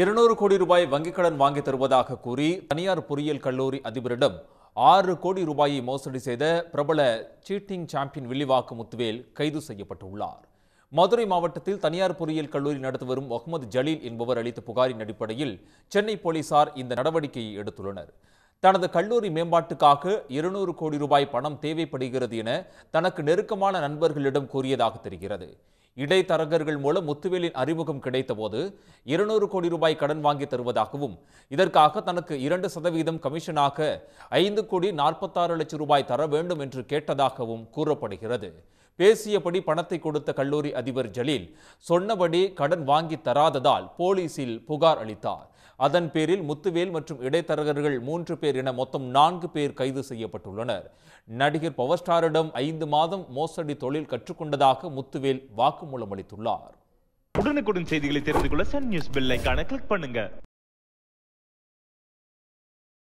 இருநூறு கோடி ரூபாய் வங்கிக் கடன் வாங்கி தருவதாக கூறி தனியார் பொறியியல் கல்லூரி அதிபரிடம் ஆறு கோடி ரூபாயை மோசடி செய்த பிரபல சீட்டிங் சாம்பியன் வில்லிவாக்கு முத்துவேல் கைது செய்யப்பட்டுள்ளார் மதுரை மாவட்டத்தில் தனியார் பொறியியல் கல்லூரி நடத்தி வரும் முகமது ஜலீல் என்பவர் அளித்த புகாரின் அடிப்படையில் சென்னை போலீசார் இந்த நடவடிக்கையை எடுத்துள்ளனர் தனது கல்லூரி மேம்பாட்டுக்காக இருநூறு கோடி ரூபாய் பணம் தேவைப்படுகிறது என தனக்கு நெருக்கமான நண்பர்களிடம் கூறியதாக தெரிகிறது இடைத்தரகர்கள் மூலம் முத்துவேலின் அறிமுகம் கிடைத்தபோது இருநூறு கோடி ரூபாய் கடன் வாங்கி தருவதாகவும் இதற்காக தனக்கு இரண்டு சதவீதம் கமிஷனாக ஐந்து கோடி நாற்பத்தாறு லட்சம் ரூபாய் தர வேண்டும் என்று கேட்டதாகவும் கூறப்படுகிறது பேசியபடி பணத்தை கொடுத்த கல்லூரி அதிபர் ஜலீல் சொன்னபடி கடன் வாங்கி தராததால் போலீசில் புகார் அளித்தார் அதன் பேரில் முத்துவேல் மற்றும் இடைத்தரகர்கள் மூன்று பேர் என மொத்தம் நான்கு பேர் கைது செய்யப்பட்டுள்ளனர் நடிகர் பவர் ஸ்டாரிடம் ஐந்து மாதம் மோசடி தொழில் கற்றுக்கொண்டதாக முத்துவேல் வாக்குமூலம் அளித்துள்ளார் உடனுக்குடன் செய்திகளை தெரிந்து கொள்ள சன் நியூஸ் பெல் கிளிக் பண்ணுங்க